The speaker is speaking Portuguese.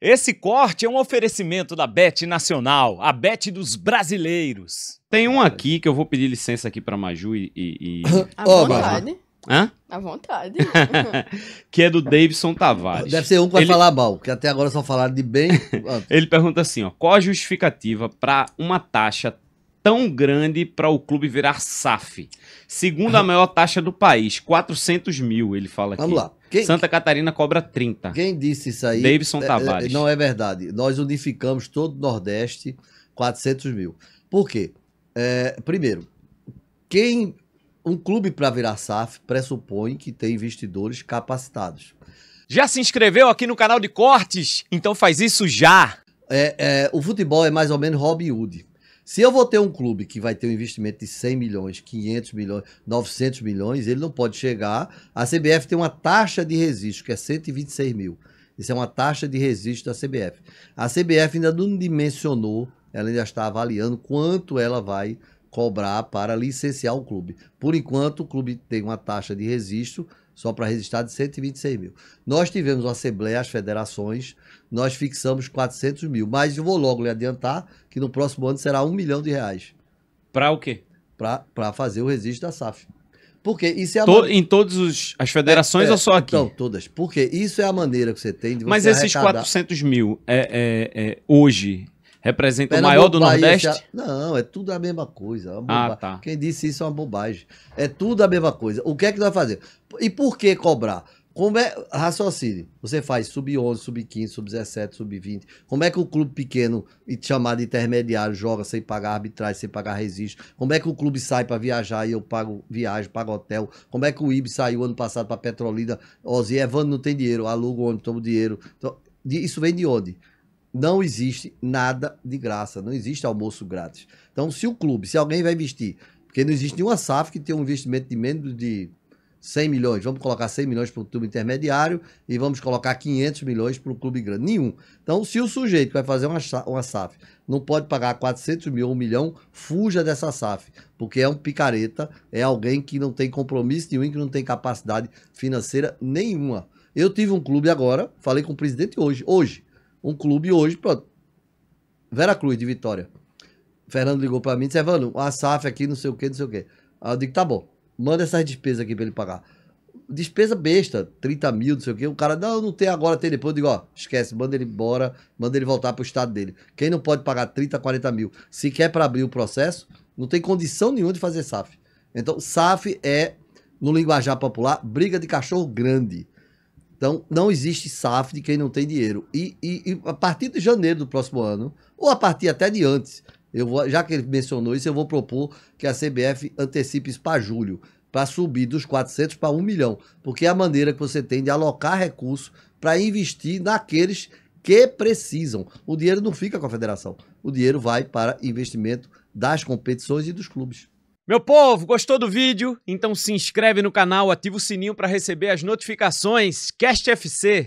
Esse corte é um oferecimento da Bet Nacional, a Bet dos brasileiros. Tem um aqui que eu vou pedir licença aqui para Maju e. e, e... À vontade. Hã? À vontade. que é do Davidson Tavares. Deve ser um que vai Ele... falar mal, que até agora só falaram de bem. Ele pergunta assim: ó, qual a justificativa para uma taxa tão grande para o clube virar SAF? Segunda maior taxa do país, 400 mil, ele fala aqui. Vamos lá. Quem, Santa Catarina cobra 30. Quem disse isso aí? Davidson é, é, Tavares. É, não é verdade. Nós unificamos todo o Nordeste, 400 mil. Por quê? É, primeiro, quem um clube para virar SAF pressupõe que tem investidores capacitados. Já se inscreveu aqui no canal de cortes? Então faz isso já! É, é, o futebol é mais ou menos Robin Hood. Se eu vou ter um clube que vai ter um investimento de 100 milhões, 500 milhões, 900 milhões, ele não pode chegar. A CBF tem uma taxa de registro que é 126 mil. Isso é uma taxa de registro da CBF. A CBF ainda não dimensionou, ela ainda está avaliando quanto ela vai cobrar para licenciar o clube. Por enquanto, o clube tem uma taxa de registro só para registrar, de 126 mil. Nós tivemos uma assembleia, as federações, nós fixamos 400 mil, mas eu vou logo lhe adiantar que no próximo ano será 1 milhão de reais. Para o quê? Para fazer o registro da SAF. Porque isso é a man... Em todas as federações é, é, ou só é, aqui? Não todas. Porque isso é a maneira que você tem de você Mas esses arrecadar... 400 mil, é, é, é hoje, representa Pernambuco, o é maior do Bahia, Nordeste? Não, é tudo a mesma coisa. É ah, tá. Quem disse isso é uma bobagem. É tudo a mesma coisa. O que é que nós fazer? E por que cobrar? Como é, raciocínio, você faz sub-11, sub-15, sub-17, sub-20. Como é que o clube pequeno e chamado intermediário joga sem pagar arbitragem, sem pagar registro? Como é que o clube sai para viajar e eu pago viagem, pago hotel? Como é que o IB saiu ano passado para Petrolina? Ozzy, Evandro não tem dinheiro, aluga onde, toma dinheiro. Então, isso vem de onde? não existe nada de graça, não existe almoço grátis. Então, se o clube, se alguém vai investir, porque não existe nenhuma SAF que tenha um investimento de menos de 100 milhões, vamos colocar 100 milhões para o clube intermediário e vamos colocar 500 milhões para o clube grande, nenhum. Então, se o sujeito vai fazer uma, uma SAF, não pode pagar 400 mil, ou 1 milhão, fuja dessa SAF, porque é um picareta, é alguém que não tem compromisso nenhum, que não tem capacidade financeira nenhuma. Eu tive um clube agora, falei com o presidente hoje, hoje, um clube hoje, pronto. Vera Cruz de Vitória. Fernando ligou para mim e disse, Evandro, a SAF aqui, não sei o que, não sei o que. Aí eu digo, tá bom, manda essas despesas aqui para ele pagar. Despesa besta, 30 mil, não sei o que. O cara, não, não tem agora, tem depois. Eu digo, ó, esquece, manda ele embora, manda ele voltar pro estado dele. Quem não pode pagar 30, 40 mil, se quer para abrir o processo, não tem condição nenhuma de fazer SAF. Então, SAF é, no linguajar popular, briga de cachorro grande. Então, não existe SAF de quem não tem dinheiro. E, e, e, a partir de janeiro do próximo ano, ou a partir até de antes, eu vou, já que ele mencionou isso, eu vou propor que a CBF antecipe isso para julho, para subir dos 400 para 1 milhão, porque é a maneira que você tem de alocar recursos para investir naqueles que precisam. O dinheiro não fica com a federação, o dinheiro vai para investimento das competições e dos clubes. Meu povo, gostou do vídeo? Então se inscreve no canal, ativa o sininho para receber as notificações. Cast FC,